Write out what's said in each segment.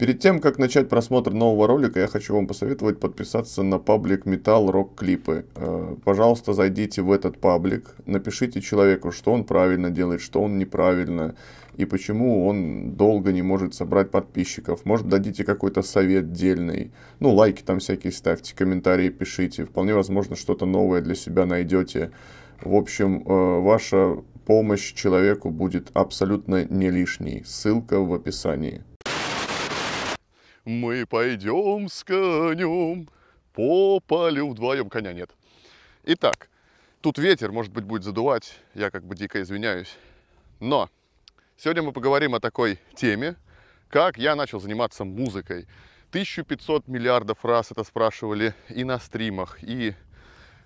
Перед тем, как начать просмотр нового ролика, я хочу вам посоветовать подписаться на паблик Metal Rock Клипы. Э, пожалуйста, зайдите в этот паблик, напишите человеку, что он правильно делает, что он неправильно, и почему он долго не может собрать подписчиков. Может, дадите какой-то совет дельный. Ну, лайки там всякие ставьте, комментарии пишите. Вполне возможно, что-то новое для себя найдете. В общем, э, ваша помощь человеку будет абсолютно не лишней. Ссылка в описании. Мы пойдем с конем по полю вдвоем. Коня нет. Итак, тут ветер, может быть, будет задувать. Я как бы дико извиняюсь. Но сегодня мы поговорим о такой теме, как я начал заниматься музыкой. 1500 миллиардов раз это спрашивали и на стримах, и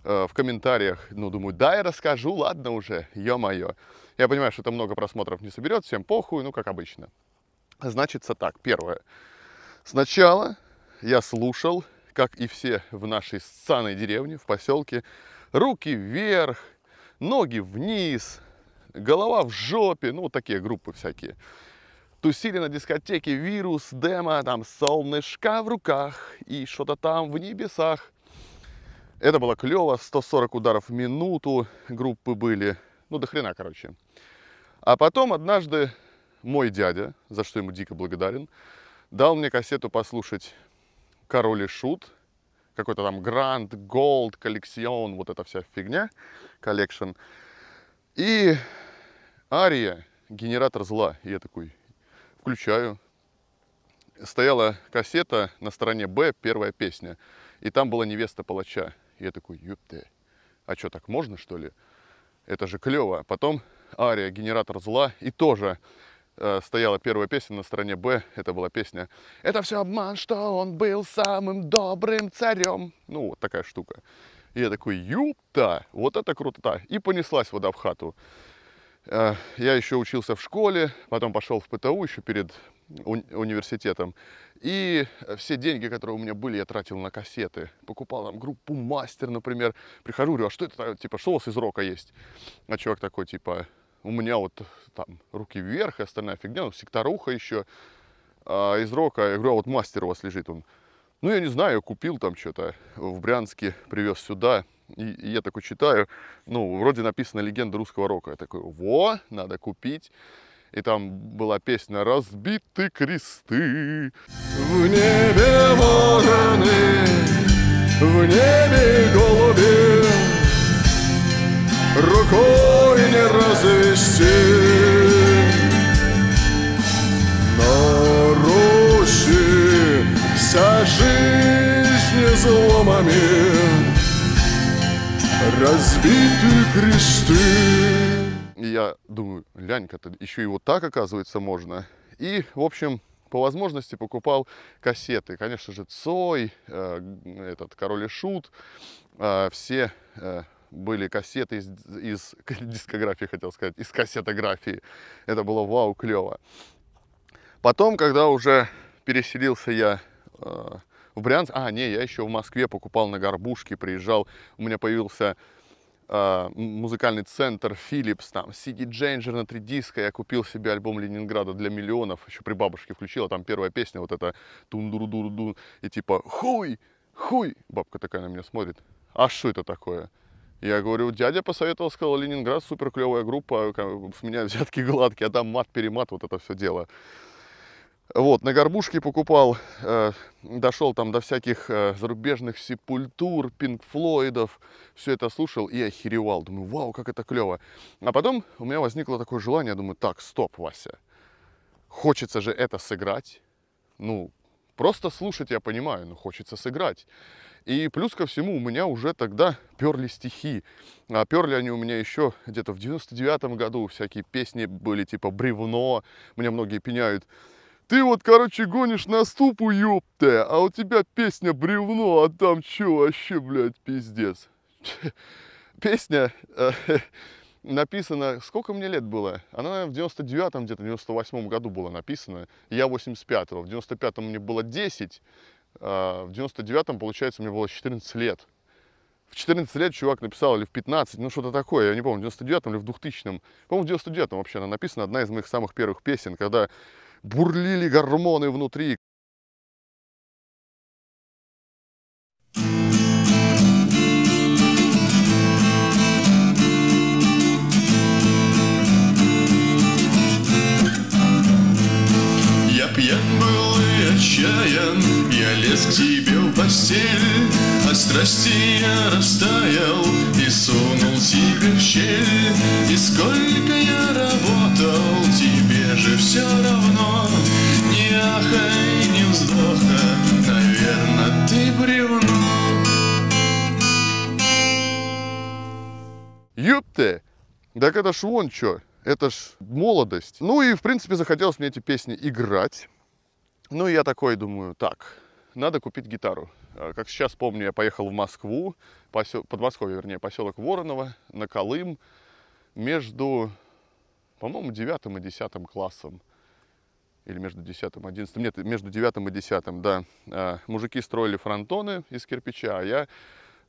э, в комментариях. Ну, думаю, да, я расскажу, ладно уже, ё-моё. Я понимаю, что это много просмотров не соберет, всем похуй, ну, как обычно. Значится так, первое. Сначала я слушал, как и все в нашей сцаной деревне, в поселке, руки вверх, ноги вниз, голова в жопе, ну, вот такие группы всякие. Тусили на дискотеке вирус, демо, там солнышко в руках и что-то там в небесах. Это было клево, 140 ударов в минуту группы были, ну до хрена, короче. А потом однажды мой дядя, за что ему дико благодарен, дал мне кассету послушать «Король и Шут», какой-то там Гранд, Голд, Коллекцион, вот эта вся фигня, коллекшн. И Ария, генератор зла. И я такой, включаю. Стояла кассета на стороне Б, первая песня. И там была невеста палача. И я такой, ёпты, а что, так можно, что ли? Это же клево. А потом Ария, генератор зла. И тоже Э, стояла первая песня на стороне Б, это была песня «Это все обман, что он был самым добрым царем». Ну, вот такая штука. И я такой, юпта, вот это круто. И понеслась вода в хату. Э, я еще учился в школе, потом пошел в ПТУ еще перед уни университетом. И все деньги, которые у меня были, я тратил на кассеты. Покупал там группу «Мастер», например. Прихожу, говорю, а что это, типа, что у вас из рока есть? А чувак такой, типа, у меня вот э, там руки вверх и остальная фигня, ну, секторуха еще а, из рока. Я говорю, а вот мастер у вас лежит, он, ну, я не знаю, купил там что-то в Брянске, привез сюда, и, и я такой читаю, ну, вроде написано «Легенда русского рока». Я такой, во, надо купить. И там была песня «Разбиты кресты». В небе вороны, в небе голуби, рукой формами разбиты кресты. И я думаю, лянька-то еще и вот так, оказывается, можно. И, в общем, по возможности покупал кассеты. Конечно же, Цой, э, этот Король и Шут, э, все э, были кассеты из, из дискографии, хотел сказать, из кассетографии. Это было вау, клево. Потом, когда уже переселился я э, в Брянск. А, не, я еще в Москве покупал на горбушке, приезжал, у меня появился э, музыкальный центр Philips, там CD Changer на три диска, я купил себе альбом Ленинграда для миллионов, еще при бабушке включила, там первая песня вот эта тундуру-дуру-ду, и типа хуй, хуй, бабка такая на меня смотрит, а что это такое? Я говорю, дядя посоветовал, сказал, Ленинград, супер клевая группа, с меня взятки гладкие, а там мат-перемат, вот это все дело. Вот, на горбушке покупал, э, дошел там до всяких э, зарубежных сепультур, пинг Флойдов, все это слушал и охеревал. Думаю, вау, как это клево. А потом у меня возникло такое желание, думаю, так, стоп, Вася, хочется же это сыграть. Ну, просто слушать я понимаю, но ну, хочется сыграть. И плюс ко всему у меня уже тогда перли стихи. А перли они у меня еще где-то в 99 году. Всякие песни были типа «Бревно», мне многие пеняют ты вот, короче, гонишь на ступу, ёпта, а у тебя песня бревно, а там чё вообще, блядь, пиздец. Песня э, написана, сколько мне лет было? Она в 99-м где-то, в 98-м году была написана, я 85-го. В 95-м мне было 10, а в 99-м, получается, мне было 14 лет. В 14 лет чувак написал, или в 15, ну что-то такое, я не помню, в 99-м или в 2000-м. По-моему, в 99-м вообще она написана, одна из моих самых первых песен, когда бурлили гормоны внутри. Я пьян был и отчаян, я лез к тебе в постель, от а страсти я растаял и сунул тебе в щель, и сколько я работал, же все равно Ни аха и ни вздоха Наверное, ты бревно Юп Так это ж вон чё, это ж молодость. Ну и, в принципе, захотелось мне эти песни играть. Ну и я такой думаю, так, надо купить гитару. А, как сейчас помню, я поехал в Москву, посел... Подмосковье, вернее, поселок Воронова, на Колым, между по-моему, девятым и десятым классом, или между десятым и одиннадцатым, нет, между девятым и десятым, да, а, мужики строили фронтоны из кирпича, а я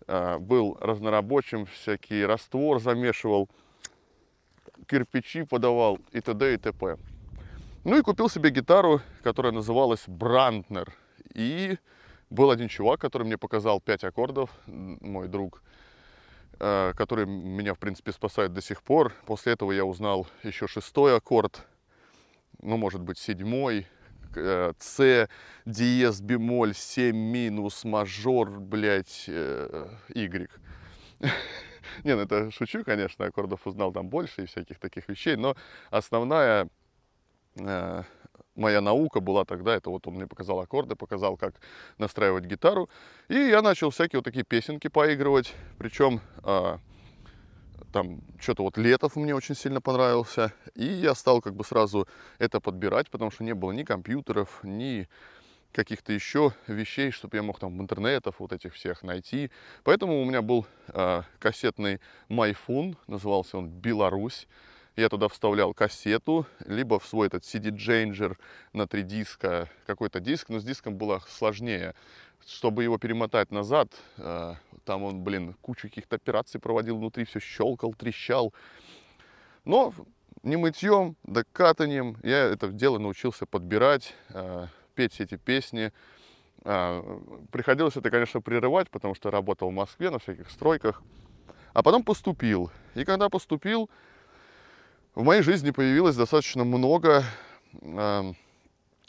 а, был разнорабочим, всякий раствор замешивал, кирпичи подавал и т.д. и т.п. Ну и купил себе гитару, которая называлась Брантнер. И был один чувак, который мне показал пять аккордов, мой друг, Э, который меня, в принципе, спасает до сих пор. После этого я узнал еще шестой аккорд, ну, может быть, седьмой, С, э, диез, бемоль, 7 минус, мажор, блядь, Y. Э, Не, ну это шучу, конечно, аккордов узнал там больше и всяких таких вещей, но основная моя наука была тогда, это вот он мне показал аккорды, показал, как настраивать гитару. И я начал всякие вот такие песенки поигрывать. Причем э, а, там что-то вот Летов мне очень сильно понравился. И я стал как бы сразу это подбирать, потому что не было ни компьютеров, ни каких-то еще вещей, чтобы я мог там в интернетов вот этих всех найти. Поэтому у меня был э, кассетный Майфун, назывался он «Беларусь». Я туда вставлял кассету, либо в свой этот cd changer на три диска какой-то диск, но с диском было сложнее. Чтобы его перемотать назад, э, там он, блин, кучу каких-то операций проводил внутри, все щелкал, трещал. Но не мытьем, да катанием я это дело научился подбирать, э, петь эти песни. Э, приходилось это, конечно, прерывать, потому что работал в Москве на всяких стройках. А потом поступил. И когда поступил, в моей жизни появилось достаточно много э,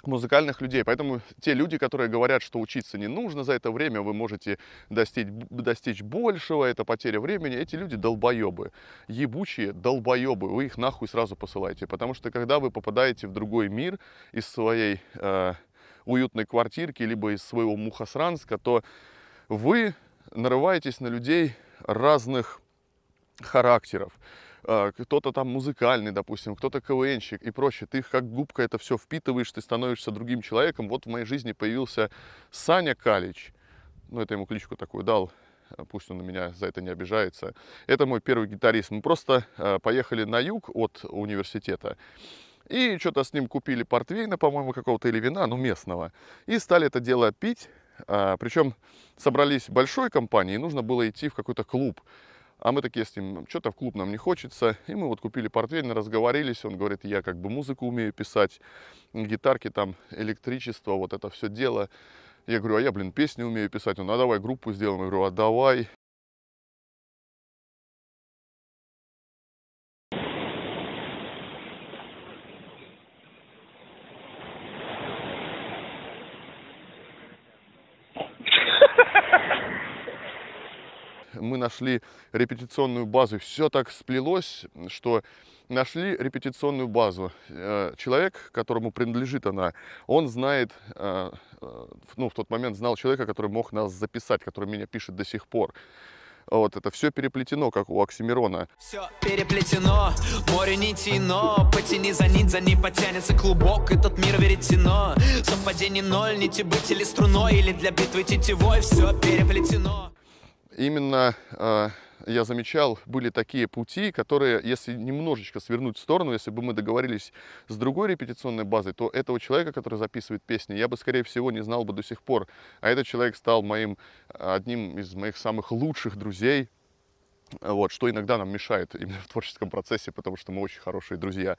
музыкальных людей. Поэтому те люди, которые говорят, что учиться не нужно, за это время вы можете достичь, достичь большего, это потеря времени, эти люди долбоебы. Ебучие долбоебы. Вы их нахуй сразу посылаете. Потому что когда вы попадаете в другой мир из своей э, уютной квартирки, либо из своего мухосранска, то вы нарываетесь на людей разных характеров. А, кто-то там музыкальный, допустим, кто-то КВНщик и прочее. Ты их как губка это все впитываешь, ты становишься другим человеком. Вот в моей жизни появился Саня Калич, ну это ему кличку такую дал, а, пусть он на меня за это не обижается. Это мой первый гитарист. Мы просто а, поехали на юг от университета. И что-то с ним купили портвейна, по-моему, какого-то или вина, ну, местного. И стали это дело пить. Причем собрались большой компанией, и нужно было идти в какой-то клуб. А мы такие с ним, что-то в клуб нам не хочется. И мы вот купили портфель, разговорились. Он говорит, я как бы музыку умею писать, гитарки там, электричество, вот это все дело. Я говорю, а я, блин, песни умею писать. Он, а давай группу сделаем. Я говорю, а давай. мы нашли репетиционную базу. Все так сплелось, что нашли репетиционную базу. Э, человек, которому принадлежит она, он знает, э, э, ну, в тот момент знал человека, который мог нас записать, который меня пишет до сих пор. Вот это все переплетено, как у Оксимирона. Все переплетено, море нитино, потяни за нить, за ней потянется клубок, этот мир веретено. Совпадение ноль, нити быть или струной, или для битвы тетевой, все переплетено именно э, я замечал, были такие пути, которые, если немножечко свернуть в сторону, если бы мы договорились с другой репетиционной базой, то этого человека, который записывает песни, я бы, скорее всего, не знал бы до сих пор. А этот человек стал моим, одним из моих самых лучших друзей, вот, что иногда нам мешает именно в творческом процессе, потому что мы очень хорошие друзья.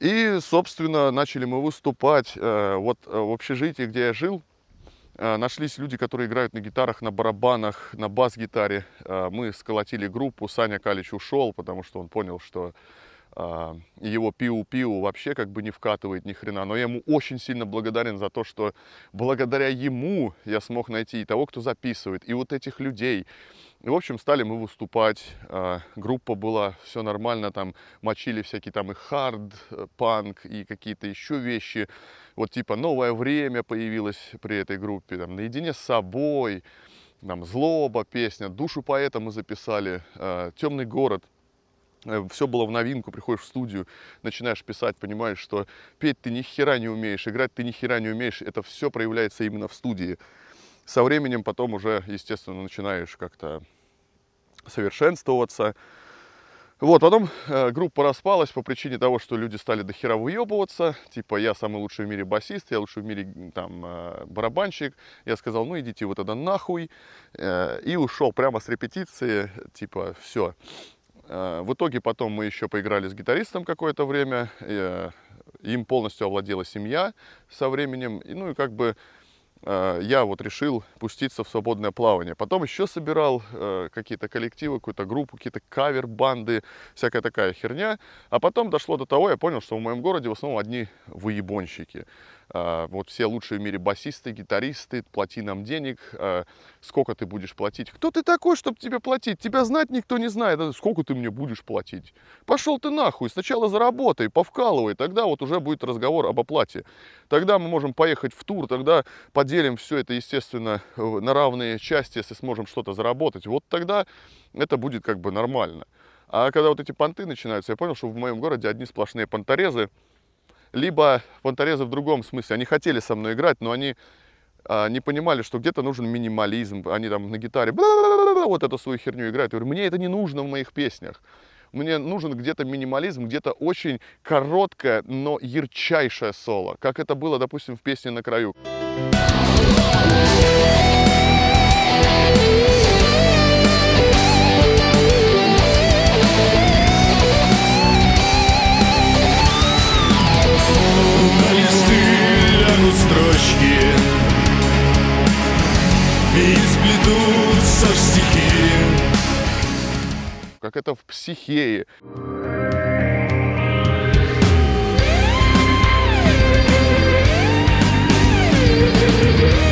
И, собственно, начали мы выступать. Э, вот э, в общежитии, где я жил, Э, нашлись люди, которые играют на гитарах, на барабанах, на бас-гитаре. Э, мы сколотили группу, Саня Калич ушел, потому что он понял, что э, его пиу-пиу вообще как бы не вкатывает ни хрена. Но я ему очень сильно благодарен за то, что благодаря ему я смог найти и того, кто записывает, и вот этих людей, и, в общем, стали мы выступать. А, группа была, все нормально, там мочили всякие там и хард, э, панк, и какие-то еще вещи. Вот типа новое время появилось при этой группе, там наедине с собой, там злоба, песня, душу поэта мы записали, а, темный город. Э, все было в новинку, приходишь в студию, начинаешь писать, понимаешь, что петь ты ни хера не умеешь, играть ты ни хера не умеешь, это все проявляется именно в студии со временем потом уже, естественно, начинаешь как-то совершенствоваться. Вот, потом э, группа распалась по причине того, что люди стали до хера выебываться, типа, я самый лучший в мире басист, я лучший в мире, там, э, барабанщик. Я сказал, ну, идите вы тогда нахуй, э, и ушел прямо с репетиции, типа, все. Э, в итоге потом мы еще поиграли с гитаристом какое-то время, э, им полностью овладела семья со временем, и, ну, и как бы Э, я вот решил пуститься в свободное плавание. Потом еще собирал э, какие-то коллективы, какую-то группу, какие-то кавер-банды, всякая такая херня. А потом дошло до того, я понял, что в моем городе в основном одни выебонщики. А, вот все лучшие в мире басисты, гитаристы, плати нам денег, а, сколько ты будешь платить. Кто ты такой, чтобы тебе платить? Тебя знать никто не знает. Сколько ты мне будешь платить? Пошел ты нахуй, сначала заработай, повкалывай, тогда вот уже будет разговор об оплате. Тогда мы можем поехать в тур, тогда поделим все это, естественно, э, на равные части, если сможем что-то заработать. Вот тогда это будет как бы нормально. А когда вот эти понты начинаются, я понял, что в моем городе одни сплошные понторезы, либо понторезы в другом смысле. Они хотели со мной играть, но они а, не понимали, что где-то нужен минимализм. Они там на гитаре вот эту свою херню играют. Я говорю, мне это не нужно в моих песнях. Мне нужен где-то минимализм, где-то очень короткое, но ярчайшее соло, как это было, допустим, в песне «На краю». как это в психее. Thank you.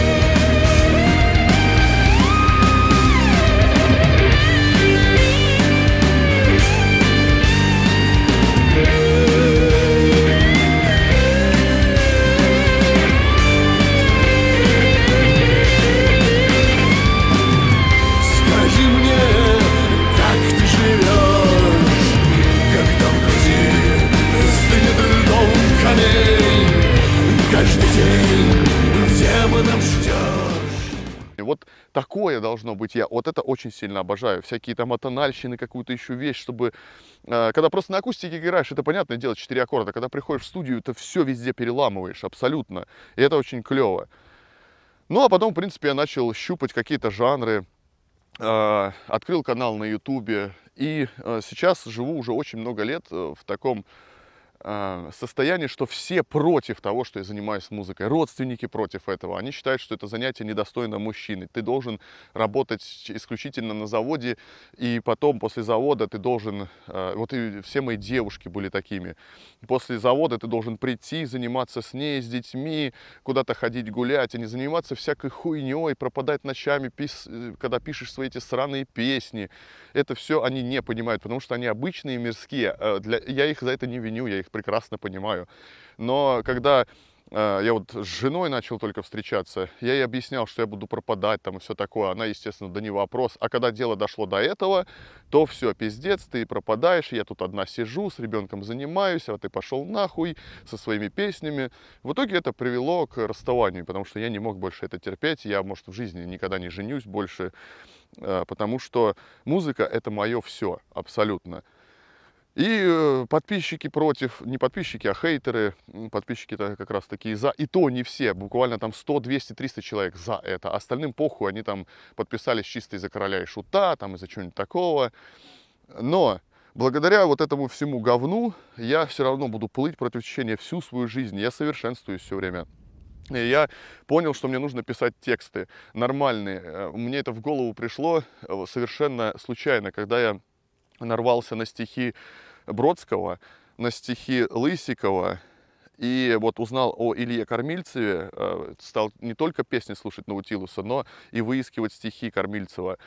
должно быть я. Вот это очень сильно обожаю. Всякие там атональщины, какую-то еще вещь, чтобы... Э, когда просто на акустике играешь, это понятное дело, четыре аккорда. Когда приходишь в студию, это все везде переламываешь, абсолютно. И это очень клево. Ну, а потом, в принципе, я начал щупать какие-то жанры, э, открыл канал на ютубе, и э, сейчас живу уже очень много лет в таком а, состояние, что все против того, что я занимаюсь музыкой. Родственники против этого. Они считают, что это занятие недостойно мужчины. Ты должен работать исключительно на заводе, и потом после завода ты должен... А, вот и все мои девушки были такими. После завода ты должен прийти, заниматься с ней, с детьми, куда-то ходить гулять, а не заниматься всякой хуйней, пропадать ночами, пис... Э, когда пишешь свои эти сраные песни. Это все они не понимают, потому что они обычные, мирские. А, для... Я их за это не виню, я их прекрасно понимаю. Но когда э, я вот с женой начал только встречаться, я ей объяснял, что я буду пропадать там и все такое. Она, естественно, да не вопрос. А когда дело дошло до этого, то все, пиздец, ты пропадаешь, я тут одна сижу, с ребенком занимаюсь, а ты пошел нахуй со своими песнями. В итоге это привело к расставанию, потому что я не мог больше это терпеть. Я, может, в жизни никогда не женюсь больше, э, потому что музыка — это мое все абсолютно. И э, подписчики против, не подписчики, а хейтеры, подписчики-то как раз такие за, и то не все, буквально там 100, 200, 300 человек за это, остальным похуй, они там подписались чисто из-за короля и шута, там из-за чего-нибудь такого, но благодаря вот этому всему говну я все равно буду плыть против течения всю свою жизнь, я совершенствуюсь все время. И я понял, что мне нужно писать тексты нормальные. Э, мне это в голову пришло э, совершенно случайно, когда я нарвался на стихи Бродского, на стихи Лысикова. И вот узнал о Илье Кормильцеве, э, стал не только песни слушать Наутилуса, но и выискивать стихи Кормильцева.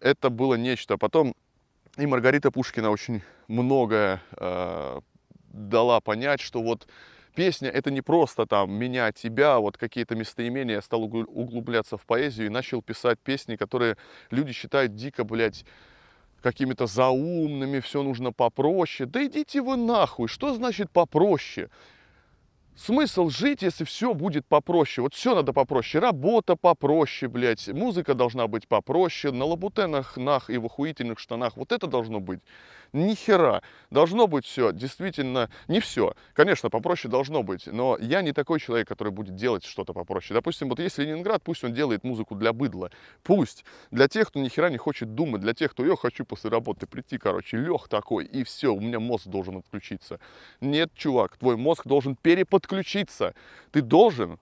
Это было нечто. Потом и Маргарита Пушкина очень многое э, дала понять, что вот песня это не просто там меня, тебя, а вот какие-то местоимения. Я стал углубляться в поэзию и начал писать песни, которые люди считают дико, блядь, какими-то заумными, все нужно попроще. Да идите вы нахуй, что значит попроще? Смысл жить, если все будет попроще. Вот все надо попроще. Работа попроще, блядь. Музыка должна быть попроще. На лабутенах, нах и в охуительных штанах. Вот это должно быть. Ни хера. Должно быть все, действительно, не все. Конечно, попроще должно быть, но я не такой человек, который будет делать что-то попроще. Допустим, вот есть Ленинград, пусть он делает музыку для быдла. Пусть. Для тех, кто ни хера не хочет думать, для тех, кто, я хочу после работы прийти, короче, лег такой, и все, у меня мозг должен отключиться. Нет, чувак, твой мозг должен переподключиться. Ты должен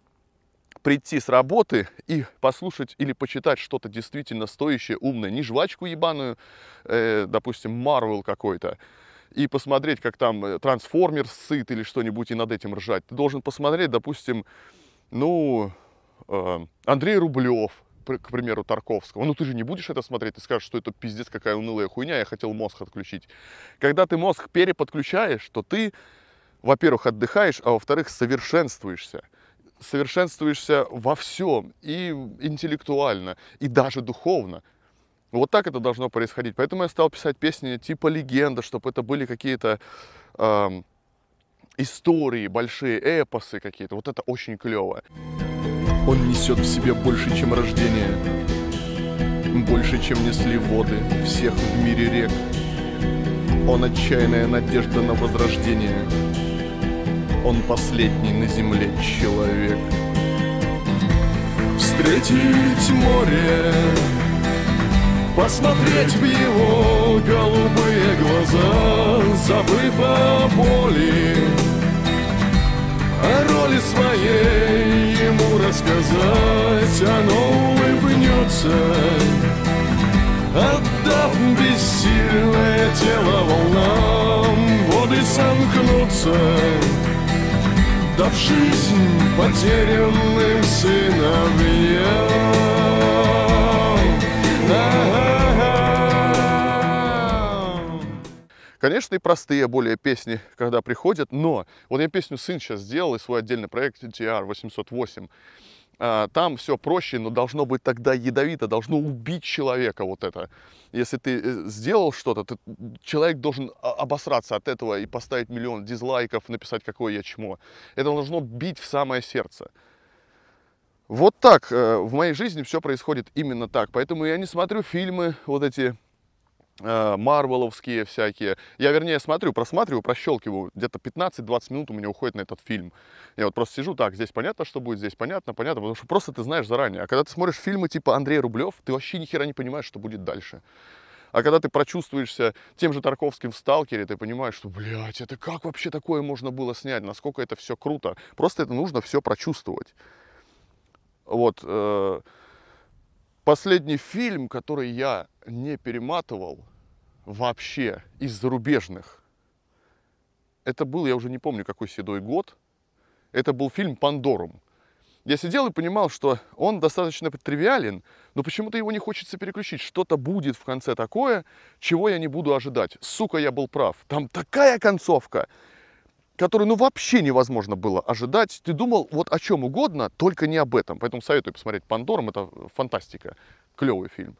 прийти с работы и послушать или почитать что-то действительно стоящее, умное, не жвачку ебаную, э, допустим, Марвел какой-то, и посмотреть, как там э, трансформер сыт или что-нибудь, и над этим ржать. Ты должен посмотреть, допустим, ну, э, Андрей Рублев, к примеру, Тарковского. Ну, ты же не будешь это смотреть, ты скажешь, что это пиздец, какая унылая хуйня, я хотел мозг отключить. Когда ты мозг переподключаешь, то ты, во-первых, отдыхаешь, а во-вторых, совершенствуешься совершенствуешься во всем, и интеллектуально, и даже духовно. Вот так это должно происходить. Поэтому я стал писать песни типа легенда, чтобы это были какие-то э, истории, большие эпосы какие-то. Вот это очень клево. Он несет в себе больше, чем рождение, больше, чем несли воды всех в мире рек. Он отчаянная надежда на возрождение он последний на земле человек Встретить море Посмотреть в его голубые глаза Забыв о боли О роли своей ему рассказать Оно улыбнется Отдав бессильное тело волнам Воды сомкнутся да жизнь потерянным сыновьям. Конечно, и простые более песни, когда приходят, но вот я песню «Сын» сейчас сделал, и свой отдельный проект TR 808 а, там все проще, но должно быть тогда ядовито, должно убить человека вот это если ты э, сделал что-то, то человек должен а, обосраться от этого и поставить миллион дизлайков, написать, какое я чмо. Это должно бить в самое сердце. Вот так э, в моей жизни все происходит именно так. Поэтому я не смотрю фильмы вот эти Э, марвеловские всякие. Я, вернее, смотрю, просматриваю, прощелкиваю. Где-то 15-20 минут у меня уходит на этот фильм. Я вот просто сижу, так, здесь понятно, что будет, здесь понятно, понятно, потому что просто ты знаешь заранее. А когда ты смотришь фильмы типа Андрей Рублев, ты вообще ни хера не понимаешь, что будет дальше. А когда ты прочувствуешься тем же Тарковским в «Сталкере», ты понимаешь, что, блядь, это как вообще такое можно было снять, насколько это все круто. Просто это нужно все прочувствовать. Вот. Э, последний фильм, который я не перематывал, вообще из зарубежных. Это был, я уже не помню, какой седой год. Это был фильм «Пандорум». Я сидел и понимал, что он достаточно тривиален, но почему-то его не хочется переключить. Что-то будет в конце такое, чего я не буду ожидать. Сука, я был прав. Там такая концовка, которую ну вообще невозможно было ожидать. Ты думал вот о чем угодно, только не об этом. Поэтому советую посмотреть «Пандорум». Это фантастика. Клевый фильм.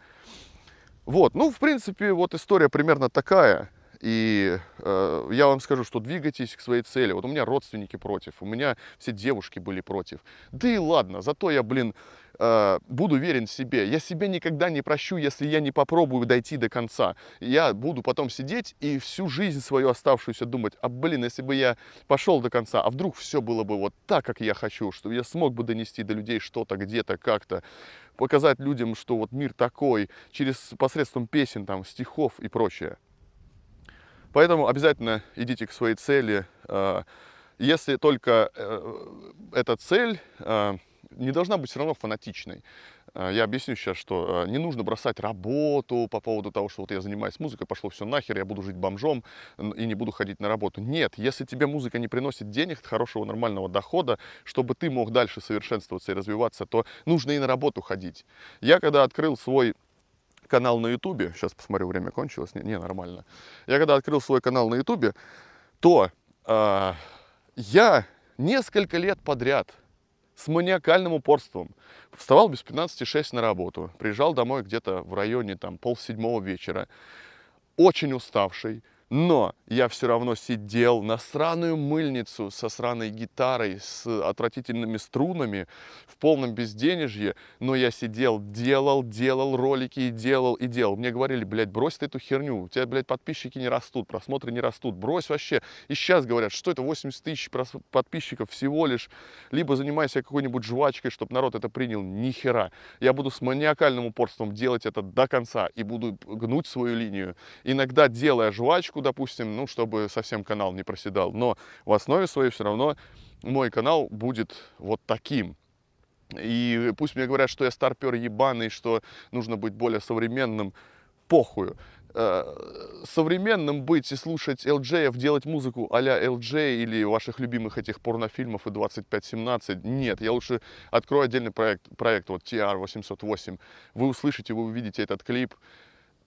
Вот, ну, в принципе, вот история примерно такая. И э, я вам скажу, что двигайтесь к своей цели. Вот у меня родственники против, у меня все девушки были против. Да и ладно, зато я, блин, Э, буду верен себе. Я себе никогда не прощу, если я не попробую дойти до конца. Я буду потом сидеть и всю жизнь свою оставшуюся думать, а блин, если бы я пошел до конца, а вдруг все было бы вот так, как я хочу, что я смог бы донести до людей что-то, где-то, как-то, показать людям, что вот мир такой, через посредством песен, там, стихов и прочее. Поэтому обязательно идите к своей цели, э, если только э, эта цель не должна быть все равно фанатичной. А, я объясню сейчас, что а, не нужно бросать работу по поводу того, что вот я занимаюсь музыкой, пошло все нахер, я буду жить бомжом и не буду ходить на работу. Нет, если тебе музыка не приносит денег, хорошего нормального дохода, чтобы ты мог дальше совершенствоваться и развиваться, то нужно и на работу ходить. Я когда открыл свой канал на ютубе, сейчас посмотрю, время кончилось, не, не нормально. Я когда открыл свой канал на ютубе, то э, я несколько лет подряд с маниакальным упорством. Вставал без 15-6 на работу, приезжал домой где-то в районе там полседьмого вечера, очень уставший, но я все равно сидел на сраную мыльницу со сраной гитарой, с отвратительными струнами, в полном безденежье, но я сидел, делал, делал ролики и делал, и делал. Мне говорили, блядь, брось ты эту херню, у тебя, блядь, подписчики не растут, просмотры не растут, брось вообще. И сейчас говорят, что это 80 тысяч подписчиков всего лишь, либо занимайся какой-нибудь жвачкой, чтобы народ это принял, ни хера. Я буду с маниакальным упорством делать это до конца и буду гнуть свою линию. Иногда делая жвачку, ссылку, допустим, ну, чтобы совсем канал не проседал. Но в основе своей все равно мой канал будет вот таким. И пусть мне говорят, что я старпер ебаный, что нужно быть более современным, похую. Э, современным быть и слушать LJ, делать музыку а-ля LJ или ваших любимых этих порнофильмов и 2517, нет, я лучше открою отдельный проект, проект вот TR-808, вы услышите, вы увидите этот клип,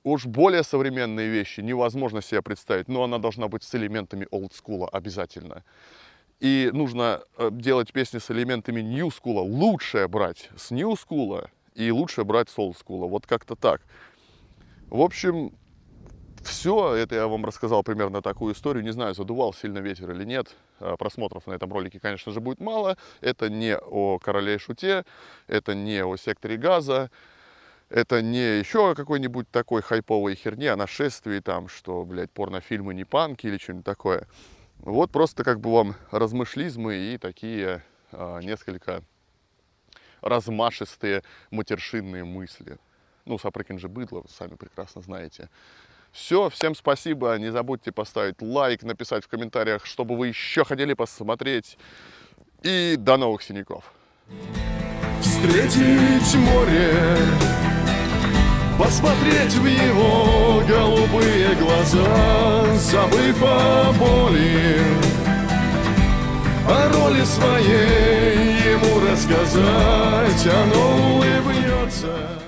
Уж более современные вещи невозможно себе представить, но она должна быть с элементами олдскула обязательно. И нужно э, делать песни с элементами ньюскула. Лучшее брать с ньюскула и лучше брать с олдскула. Вот как-то так. В общем, все, это я вам рассказал примерно такую историю. Не знаю, задувал сильно ветер или нет. Э, просмотров на этом ролике, конечно же, будет мало. Это не о короле шуте, это не о секторе газа это не еще какой-нибудь такой хайповой херни о нашествии, там, что, блядь, порнофильмы не панки или что-нибудь такое. Вот просто как бы вам размышлизмы и такие э, несколько размашистые матершинные мысли. Ну, Сапрыкин же быдло, вы сами прекрасно знаете. Все, всем спасибо. Не забудьте поставить лайк, написать в комментариях, чтобы вы еще хотели посмотреть. И до новых синяков. Встретить море Посмотреть в его голубые глаза Забыв о боли О роли своей ему рассказать Оно улыбнется